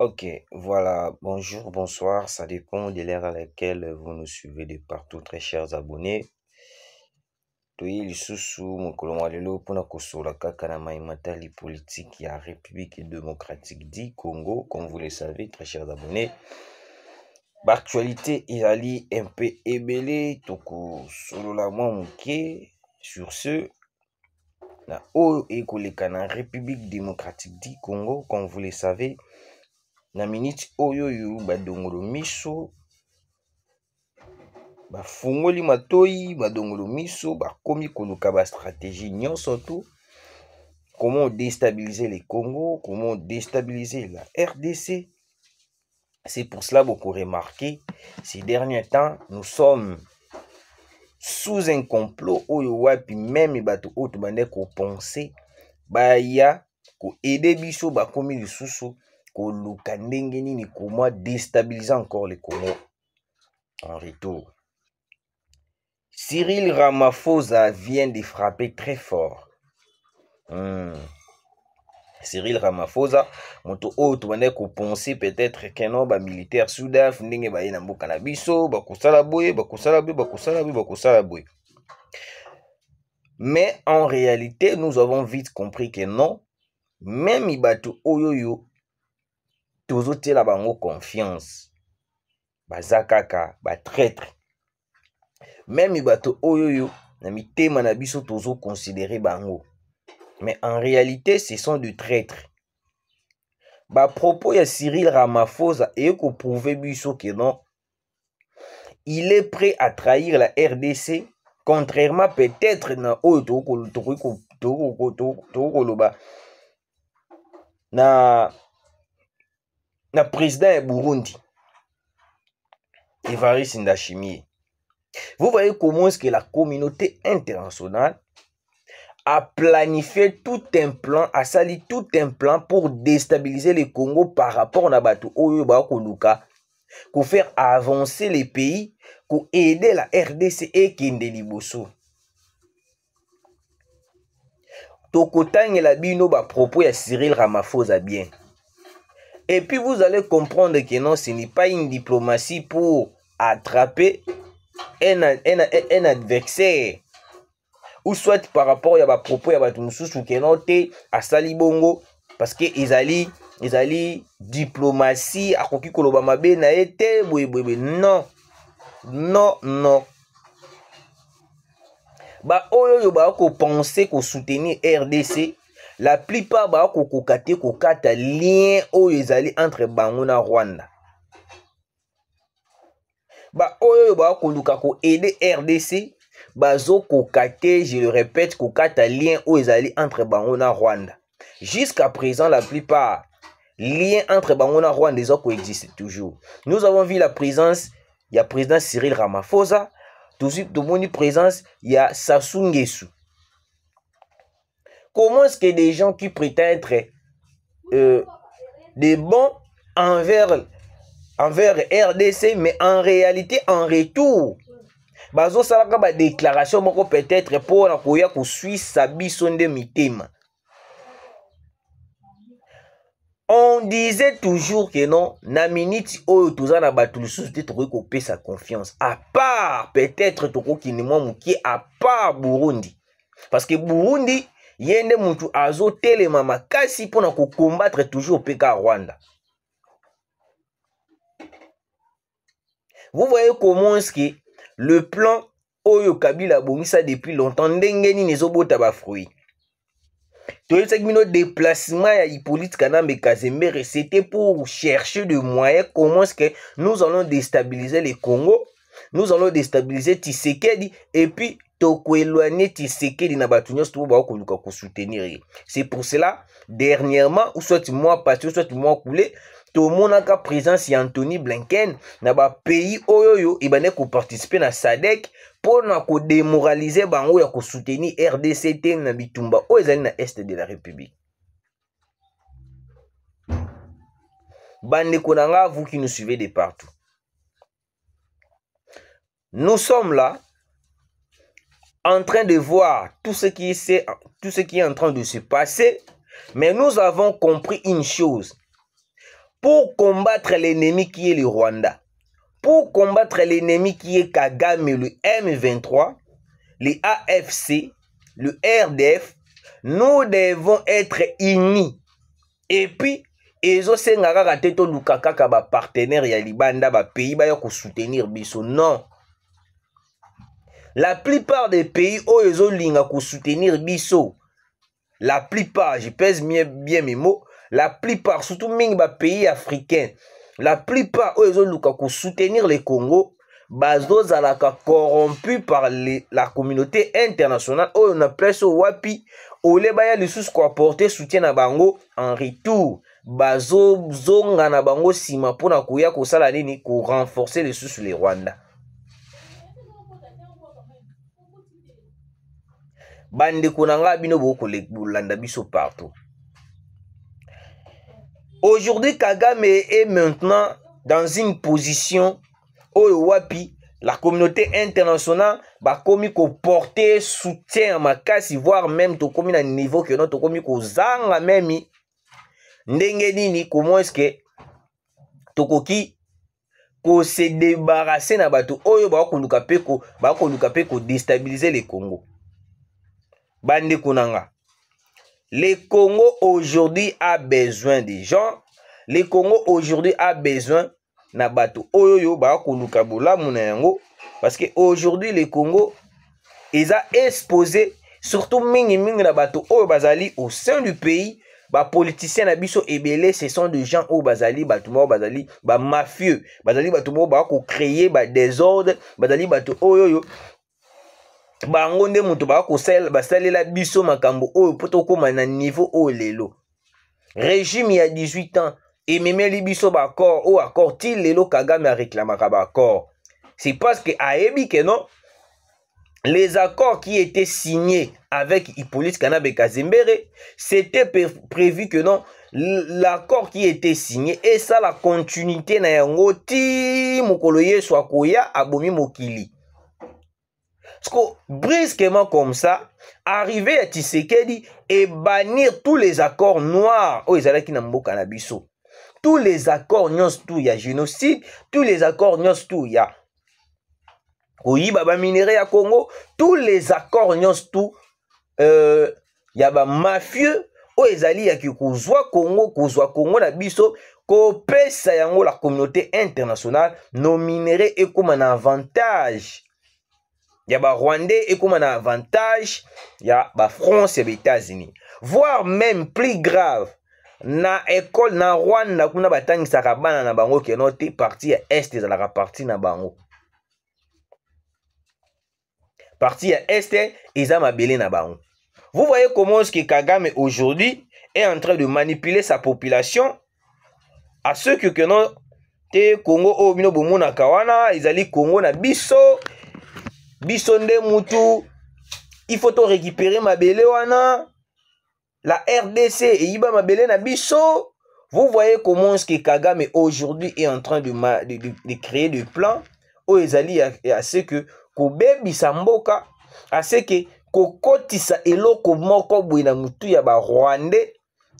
Ok, voilà. Bonjour, bonsoir. Ça dépend de l'ère à laquelle vous nous suivez de partout, très chers abonnés. toyei mon mokolo mwa pour mpona kosola kaka na maimata li politique ya république démocratique du congo comme vous le savez très chers abonnés un peu mpe ebele tokosolola mwa moke sur ce na oyo ekoleka la république démocratique du congo comme vous le savez na oyo oyo badongolo miso bafungoli matoi badongolo miso bakomi koluka stratégie nyonso surtout comment déstabiliser le congo comment déstabiliser la rdc c'est pour cela beaucoup remarqué ces derniers temps nous sommes sous un complot oyo wapi meme bato penser ba ya baya aider biso bakomi lisusu koluka ndenge nini déstabiliser encore le congo en retour cyril ramaphosa vient de frapper très fort hmm. cyril ramaphosa moto oyo tobandaki penser peut-être keno militaire sudaf ndenge baye na mboka na biso bakosala boye Beaucoup boye bakosala boye bakosala boye mais en réalité nous avons vite compris que non même bato oyo oyo tozotiela bango confiance baza kaka traître. Même bato oyo oyo na mitema na biso considéré bango mais en réalité ce sont des de propos, y ya cyril ramaphosa eye prouvé biso que non il est prêt à trahir la rdc contrairement peut-être na oyo tokoki na président burundi evariste ndachimie vous voyez comment est-ce que la communauté internationale a planifié tout un plan a sali tout un plan pour déstabiliser le congo par rapport à na bato oyo pour faire avancer les pays pour aider la rdc et ekende liboso tokotangela bino propos à cyril ramaphosa bien et puis vous allez comprendre que non, ce n'est pas une diplomatie pour attraper un, adversaire. Ou soit par rapport à vos propos, à votre moussous, que non, à Salibongo, parce que ils allaient, ils diplomatie, à Koki Kolobama n'a été, non, non, non. Bah, oh, yo, bah, qu'on pensait qu'on soutenir RDC, la plupart ba kokokate kokata lien oyo ezali entre bango na rwanda Ba oyo ko aider rdc zo kokate, je le répète kokata lien oyo ezali entre bango na rwanda jusqu'à présent la plupart lien entre bango na rwanda ko existe toujours nous avons vu la présence il y a président cyril ramaphosa De de tomoni présence il y a Sassou Nguesso. Comment est-ce que des gens qui prétendent être euh, des bons envers, envers RDC, mais en réalité, en retour, bazosalaka déclaration, moko peut-être pour mpona koya koswisa son demi mitema on disait toujours que non na minute oyo toza na bato lisusu te sa confiance à part peut-être qui tokokende mwa Mouki, à part burundi parce que burundi ye nde tele mama Kasi Pona kokombatre toujours peka rwanda vous voyez comment ce le plan oyo kabila abongisa depuis longtemps ndenge nini ezobota bafruit toyebisaki de déplacement ya hippolyte kanambe kazembere c'était pour chercher de moyens comment ce que nous allons déstabiliser le congo nous allons déstabiliser tisekedi et puis tokoéloigner Tshisekedi na bato nyonso to bao kosoutenir ye c'est pour cela dernièrement ou soit moi passé ou soit moi coulé tomonaka présence y Anthony blinken na bapays oyo oyo ebandaki ben, koparticipe na sadek mpo na kodémoralize bango ya soutenir rdc te na bitumba oyo ezali na este de la république bandeko na nga vous qui nous suivez de partout nous sommes là en train de voir tout ce qui, est, tout ce qui est en train de se passer, mais nous avons compris une chose. Pour combattre l'ennemi qui est le Rwanda, pour combattre l'ennemi qui est Kagame, le M23, les AFC, le RDF, nous devons être unis. Et puis, ezosengaka kaka te tolukaka kaka partenaires ya libanda non la plupart des pays oyo ezolinga kosoutenir biso la plupart je pèse bien mes mots la plupart surtout mingi bapays africains la plupart oyo ezoluka kosoutenir le congo bazozalaka corrompu par le, la communauté internationale oyo na place oyo wapi ole baya lisusu koaporte soutien na bango en retour bazozonga na bango nsima mpona koya kosala nini korenforce lisusu le rwanda Bande konanga ngai le landa biso partout aujourd'hui kagame est maintenant dans une position oyo wapi la communauté internationale ko porter soutien à ma casse, voire même komi na niveau que komi ko Zanga memi ndenge nini comment est-ce que ko se débarrasser na bato oyo bakoluka peko déstabiliser le congo bandi kunanga le Congo aujourd'hui a besoin des gens le Congo aujourd'hui a besoin na batu. oyo yo bakoluka bolamu parce que aujourd'hui le Congo a exposé surtout mingi-mingi na bato oyo bazali au sein du pays bapoliticien na biso ebele ce sont des gens oyo bazali batu mo bazali mafieux, bazali Ba moko baa ba désordre, bazali batu oyo oyo bango nde moto basalela biso makambo oyo poto tokóma na niveau oyo lelo régime ya 18 ans et ememeli biso corps o accord ti lelo kagame ba corps c'est parce que aebi ke non les accords qui étaient signés avec Hippolyte Kanabe Kazembere, c'était prévu que non, l'accord qui était signé, et ça la continuité na yango, ti mokoloye yesu abomi mokili brusquement comme ça, arriver à Tshisekedi et bannir tous les accords noirs oh, au qui Namboka biso, Tous les accords n'y tout, il y a génocide, tous les accords nyons tout, il y a Baba ya Congo, tous les accords nyons tout, euh, il y a ba mafieux oyo oh, ezali qui kozwa Congo, kozwa Congo na biso, sa yango la communauté internationale, nos minerais comme na avantage ya et ekóma na avantage ya ba et et états unis voire même plus grave na école na rwanda kuna batangisaka bana na bango keno te parti ya este la parti na bango parti ya est eza mabele na bango vous voyez comment ce que kagame aujourd'hui est en train de manipuler sa population à ceux que no te kongo oyo bino kawana, wana ezali kongo na biso il faut faut récupérer ma belle wana la rdc et ma belle na biso vous voyez comment ce que kagame aujourd'hui est en train de, ma, de, de, créer des plans oyo ezali à ce que kobebisa mboka que ke kokotisa eloko moko boye mutu motu ya Rwanda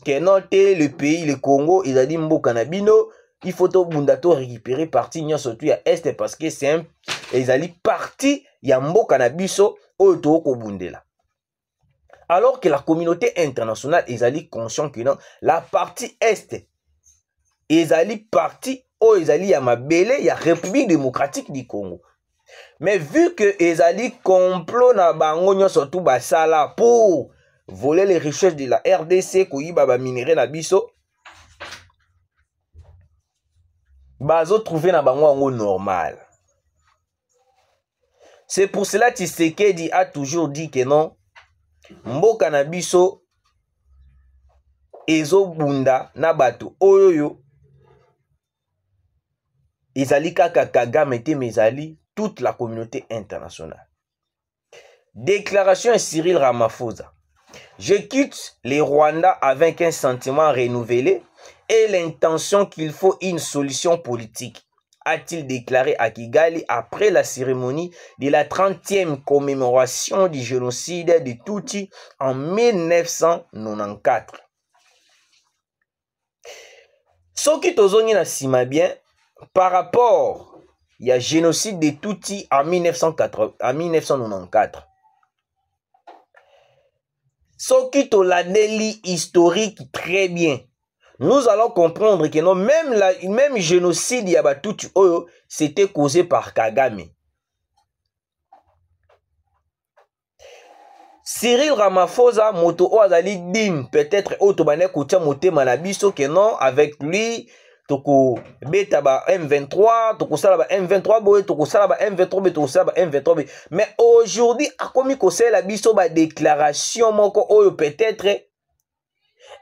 keno noté le pays le congo ezali mboka na bino il faut bundato récupérer parti nyo surtout à Est parce que c'est ezali parti ya mboka na biso oyo là alors que la communauté internationale ezali conscient que la partie est ezali partie oyo ezali ya a ya république démocratique du congo mais vu que ezali complot na bango nyonso basala pour voler les richesses de la rdc koyiba minerai na biso trouver na bango normal c'est pour cela que Tshisekedi a toujours dit que non. Mbo Ezo ezobunda na oyoyo ezali kaka Mette Mezali, toute la communauté internationale. Déclaration de Cyril Ramaphosa. Je quitte les Rwanda avec un sentiment renouvelé et l'intention qu'il faut une solution politique a-t-il déclaré à Kigali après la cérémonie de la 30e commémoration du génocide de Tutsi en 1994. soki tozongi na sima bien par rapport ya génocide de tutsi en 1994 soki la historique très bien nous allons comprendre que non, même la, même génocide Yabatutu Oyo, oh, c'était causé par Kagame. Cyril Ramaphosa, moto o oh, azali dim, peut-être o oh, tobane koutia moté e manabiso que non, avec lui, toko beta ba M23, toko salaba ba M23 boy, toko salaba ba M23 boy, toko sala ba M23 Mais aujourd'hui, akomi kosela biso ba déclaration moko oyo peut-être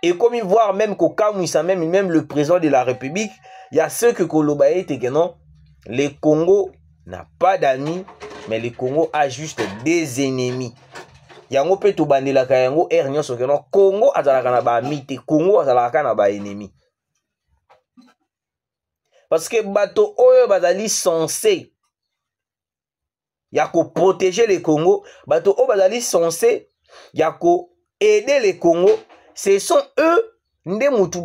et comme il voit même qu'au Kamouissa, même, même le président de la République, il y a ceux que Kolobaye que non, le Congo n'a pas d'amis, mais le Congo a juste des ennemis. yango mpe tobandelaka yango aire nyonso keno kongo azalaka na baami Congo a azalaka ba na Parce que bato oyo bazali sense Yako protéger le congo bato oyo bazali sense yako aider le congo ce sont eux nde mutu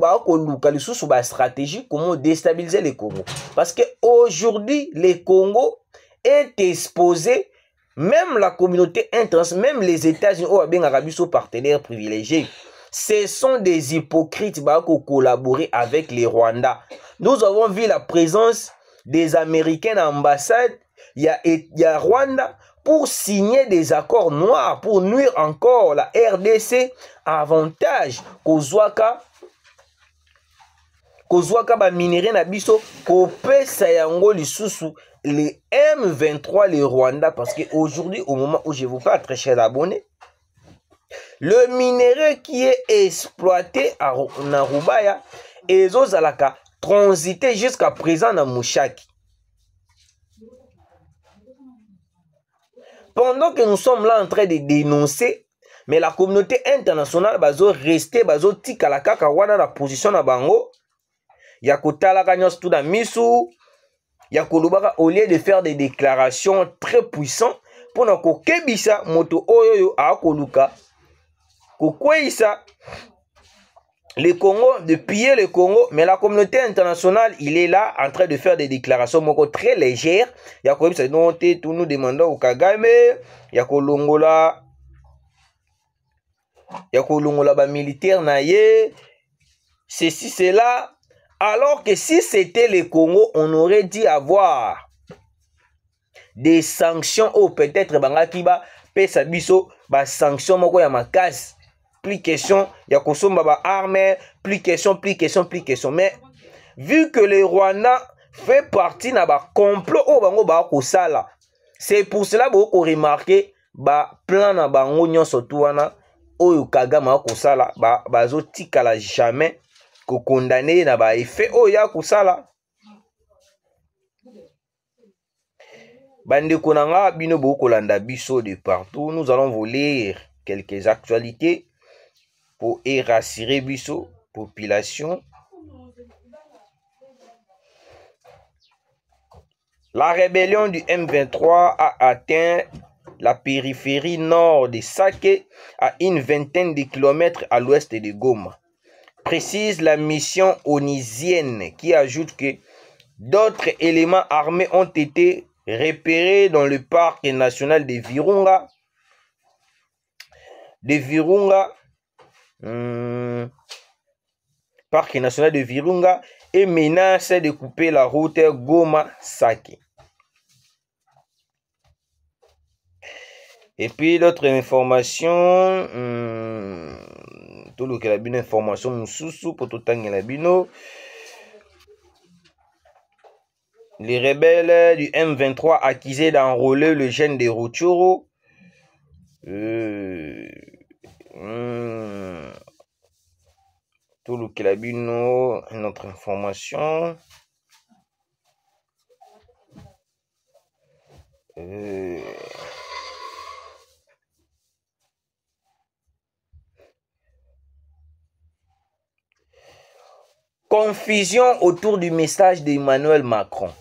sous une stratégie comment déstabiliser le congo parce que aujourd'hui le congo est exposé même la communauté internationale même les états-unis bien Arabie sont partenaires privilégiés. ce sont des hypocrites collaborer avec les rwanda nous avons vu la présence des américains à l'ambassade il y a rwanda pour signer des accords noirs, pour nuire encore la RDC, avantage kozwaka kozwaka na biso kopesa les M23, les Rwanda, parce aujourd'hui au moment où je vous parle, très cher abonné, le minerai qui est exploité à Rubaya et Zalaka, transité jusqu'à présent dans Mouchaki. pendant que nous sommes là en train de dénoncer mais la communauté internationale va rester bazo la kaka wana la position na bango Yako Tala tout dans misu Yako au lieu de faire des déclarations très puissantes que kebisa, moto oyo Koluka, akoluka le Congo, de piller le Congo, mais la communauté internationale, il est là en train de faire des déclarations très légères. Il y a tout nous demandons au Kagame, il y a là il y a bah, militaire, ceci, cela. Alors que si c'était le Congo, on aurait dit avoir des sanctions, ou oh, peut-être, bah, Kiba, Pesabiso, des bah, sanctions moko ma casse plus question ya ba arme plus question plus question plus question mais vu que le rwanda fait partie na ba complot oyo bango baa sala, c'est pour cela ba plan na bango nyonso tu wana oyo kagame akosala bazotikala ba jamais ko ye na ba effet oyo akosala Bande Bande nga bino landa biso de partout nous allons voler quelques actualités pour rassurer population La rébellion du M23 a atteint la périphérie nord de Sake à une vingtaine de kilomètres à l'ouest de Goma. Précise la mission onisienne qui ajoute que d'autres éléments armés ont été repérés dans le parc national de Virunga, de Virunga Hmm. Parc national de Virunga et menace de couper la route goma sake Et puis d'autres information, hmm, tout le que la nous information sous pour la bino. Les rebelles du M23 accusés d'enrôler le gène des Ruchuro. Euh, tout le une notre information. Euh, confusion autour du message d'Emmanuel Macron.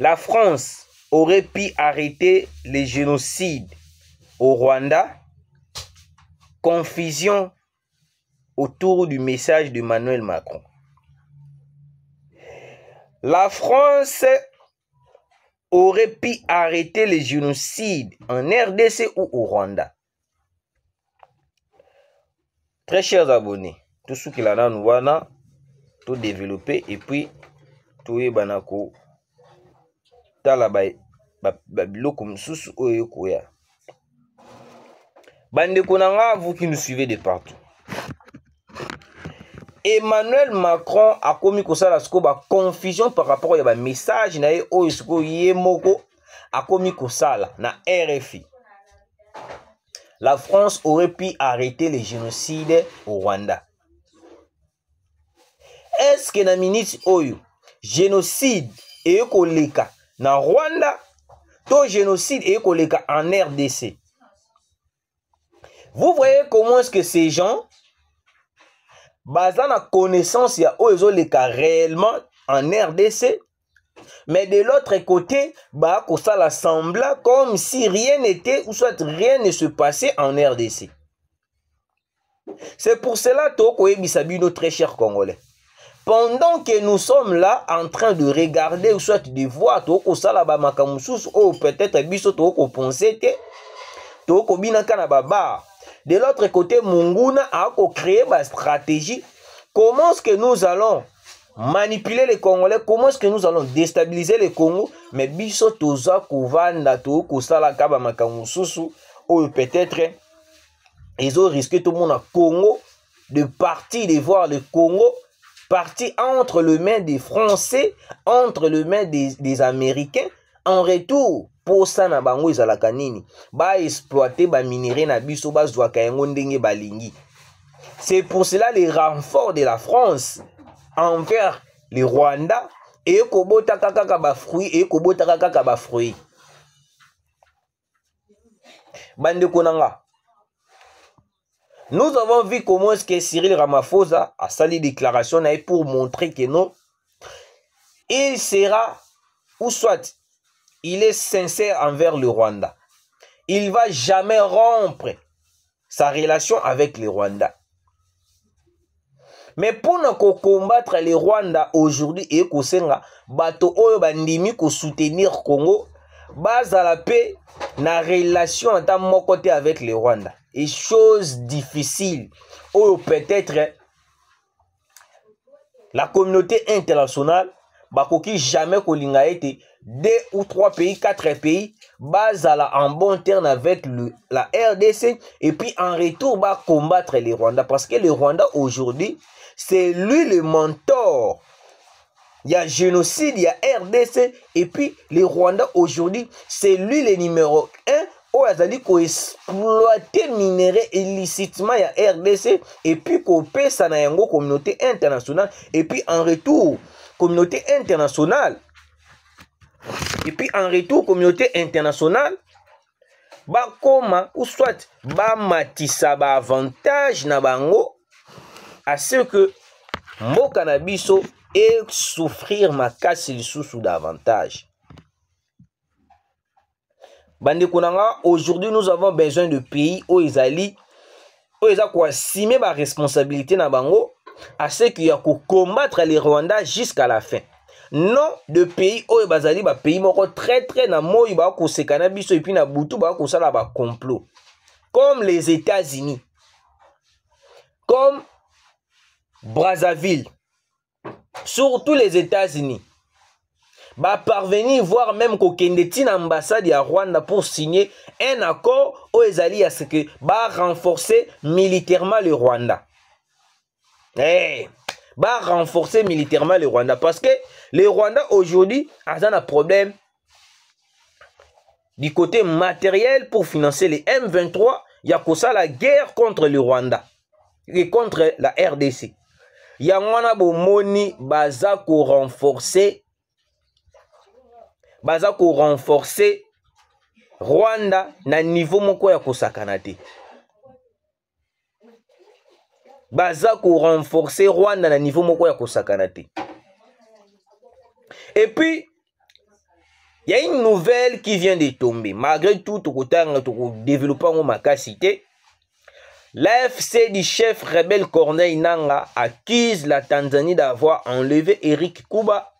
La France aurait pu arrêter les génocides au Rwanda. Confusion autour du message de Manuel Macron. La France aurait pu arrêter les génocides en RDC ou au Rwanda. Très chers abonnés, tout ce qui la dans nous là, tout développé, et puis tout est banako. Talabay, comme sous oyo Bande vous qui nous suivez de partout emmanuel macron a commis sikoyo bah, confusion par rapport un bah, message na ye oyo yemoko a commis akomi na rfi la france aurait pu arrêter le génocide au rwanda Est-ce que na ministre oyo génocide et koleka na rwanda to génocide et koleka en rdc vous voyez comment est ce que ces gens baza na connaissance ya les cas réellement en rdc mais de l'autre côté bah, ça sembla comme si rien n'était ou soit rien ne se passait en rdc c'est pour cela nous bino très cher congolais pendant que nous sommes là en train de regarder ou soit de voir sala ba mosusu ou peut-être biso sommes te tokobinaka na Baba de l'autre côté, Munguna a créé ma stratégie. Comment est-ce que nous allons manipuler les Congolais Comment est-ce que nous allons déstabiliser les Congo Mais biso toza to susu ou peut-être ils ont risqué tout le monde à Congo de partir de voir le Congo partir entre les mains des Français, entre les mains des Américains. En retour, posa na bango ezalaka nini ba minerai na biso bazwaka yango ndenge balingi c'est pour cela les renforts de la france envers le rwanda et kobota kaka et kobota kaka fruits bandeko bande nga nous avons vu comment est-ce que cyril ramaphosa a sali déclaration na pour montrer que non il sera ou soit il est sincère envers le Rwanda. Il va jamais rompre sa relation avec le Rwanda. Mais pour ne combattre le Rwanda aujourd'hui et kosenga bato oyo bandimi ko soutenir Congo la paix na relation entre mon côté avec le Rwanda. Et chose difficile ou peut-être la communauté internationale qui jamais kolinga ete deux ou trois pays quatre pays la en bon terme avec le, la RDC et puis en retour va combattre les Rwanda parce que le Rwanda aujourd'hui c'est lui le mentor il y a génocide, il y a RDC et puis les Rwanda aujourd'hui c'est lui le numéro un 1 oyo azali les minéraux illicitement il y a rdc et puis puis ça na yango communauté internationale et puis en retour communauté internationale epuis en retour communauté internationale bakoma ou soit bamatisa baavantage na bango ase ke mboka na biso esouffrir makasi lisusu davantage bandeko na nga aujourd'hui nous avons besoin de pays oyo ezali oyo eza koasime baresponsabilité na bango à ce qu'il y a pour combattre les Rwandais jusqu'à la fin. Non, de pays où oh, bazali bah, pays moko très très na bah, et puis na bah, complot. Comme les États-Unis. Comme Brazzaville. Surtout les États-Unis. Ba parvenir voire même qu'au kendeti ambassade à Rwanda pour signer un accord où oh, ezali à ce que ba renforcer militairement le Rwanda eh va renforcer militairement le Rwanda. Parce que le Rwanda aujourd'hui a un problème du côté matériel pour financer les M23. Il y a ça la guerre contre le Rwanda et contre la RDC. Il y a un moni baza pour renforcer baza renforcer Rwanda na niveau moko ya baza renforcer rwanda na niveau moko Et puis, il y a une nouvelle qui vient de tomber malgré tout tout développement ma capacité cité l'afc du chef rebelle corneille nanga accuse la tanzanie d'avoir enlevé eric kuba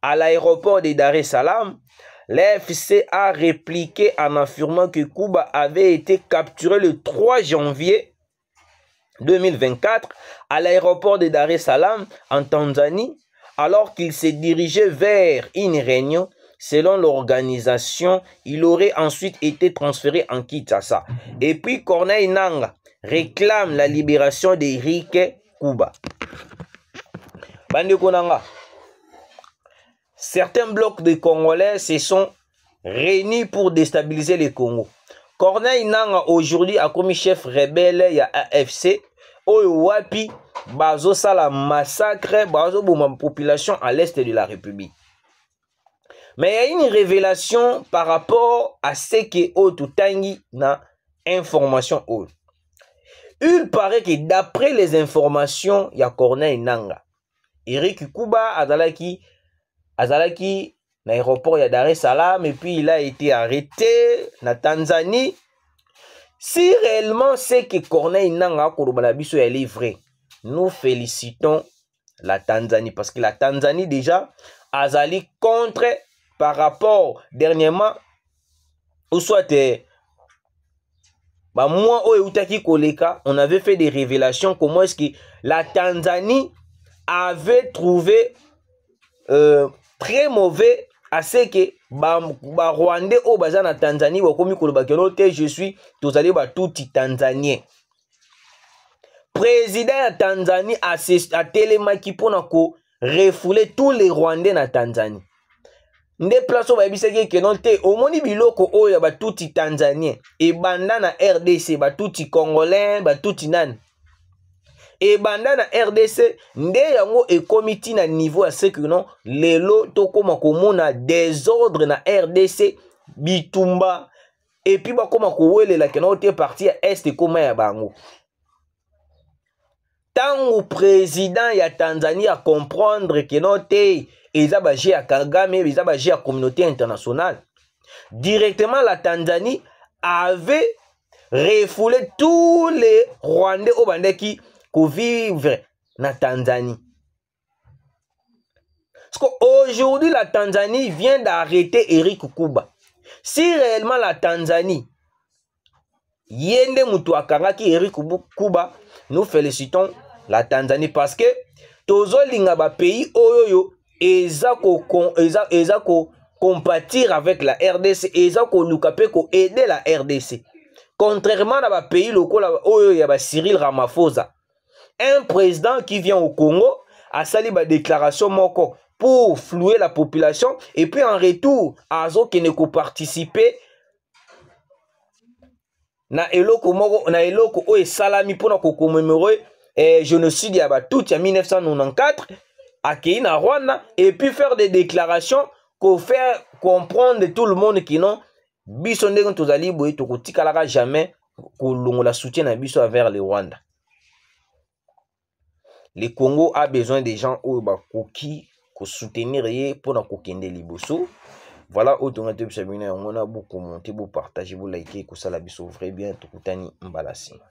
à l'aéroport de dar es salaam l'afc a répliqué en affirmant que kuba avait été capturé le 3 janvier 2024 à l'aéroport de Dar es Salaam en Tanzanie alors qu'il se dirigeait vers une réunion Selon l'organisation, il aurait ensuite été transféré en Kinshasa. Et puis Corneille Nanga réclame la libération d'Eric Kuba. Konanga. Certains blocs de Congolais se sont réunis pour déstabiliser le Congo. Corneille Nanga aujourd'hui a commis chef rebelle ya AFC oyo wapi salam massacre la population à l'est de la République. Mais il y a une révélation par rapport à ce que Otutangi na information ou Il paraît que d'après les informations ya Corneille Nanga, Eric Kuba azalaki azalaki l'aéroport ya Dar es et puis il a été arrêté na Tanzanie. Si réellement c'est que Corneille Nanga Kurubala elle est livré, nous félicitons la Tanzanie parce que la Tanzanie déjà a zali contre par rapport dernièrement ou soit euh, bah moi oh, on avait fait des révélations comment est-ce que la Tanzanie avait trouvé euh, très mauvais aseke barwandais oyo baza na tanzanie bakomi koloba keno te je suis tozali batuti tanzanien président ya tanzanie atelemaki mpona korefoule tous les rwandais na tanzanie nde place oyo bayebisaki ekeno te omoni biloko oyo ya batuti tanzanien ebanda na rdc batuti congolain batuti nani dans na rdc nde yango komiti na niveau ya non lelo tokóma na désordre na rdc bitumba et puis wele la que kenao te parti ya este ekóma ya bango Tango président ya tanzanie que kenao te eza baje ya kagame ezabaji la communauté internationale directement la tanzanie avait refoulé tous les rwandais obandeki. qui vivre la Tanzanie. Parce qu'aujourd'hui, la Tanzanie vient d'arrêter Eric Kouba. Si réellement la Tanzanie, Yende karaki Eric Kouba, nous félicitons la Tanzanie parce que tozolinga ba pays oyoyo et ko eza compatir avec la RDC et ko luka ko aider la RDC contrairement à ba pays lokola oyo ya ba Cyril Ramaphosa un président qui vient au Congo a ba déclaration moko pour flouer la population et puis en retour à pas na eloko moko na eloko oyo esalami mpona commémorer eh, génocide tout ya 1994 à na rwanda et puis faire des déclarations pour faire comprendre tout le monde n'ont biso ndenge tozali boye tokotikalaka jamais la soutien na biso vers le rwanda le congo a besoin de gens oyo bakoki kosoutenir ye mpona kokende liboso voilà oyo tonga te biso ya bino yango na bokomonte bopartage bolike kosala biso vrai bien tokutani mbala nsima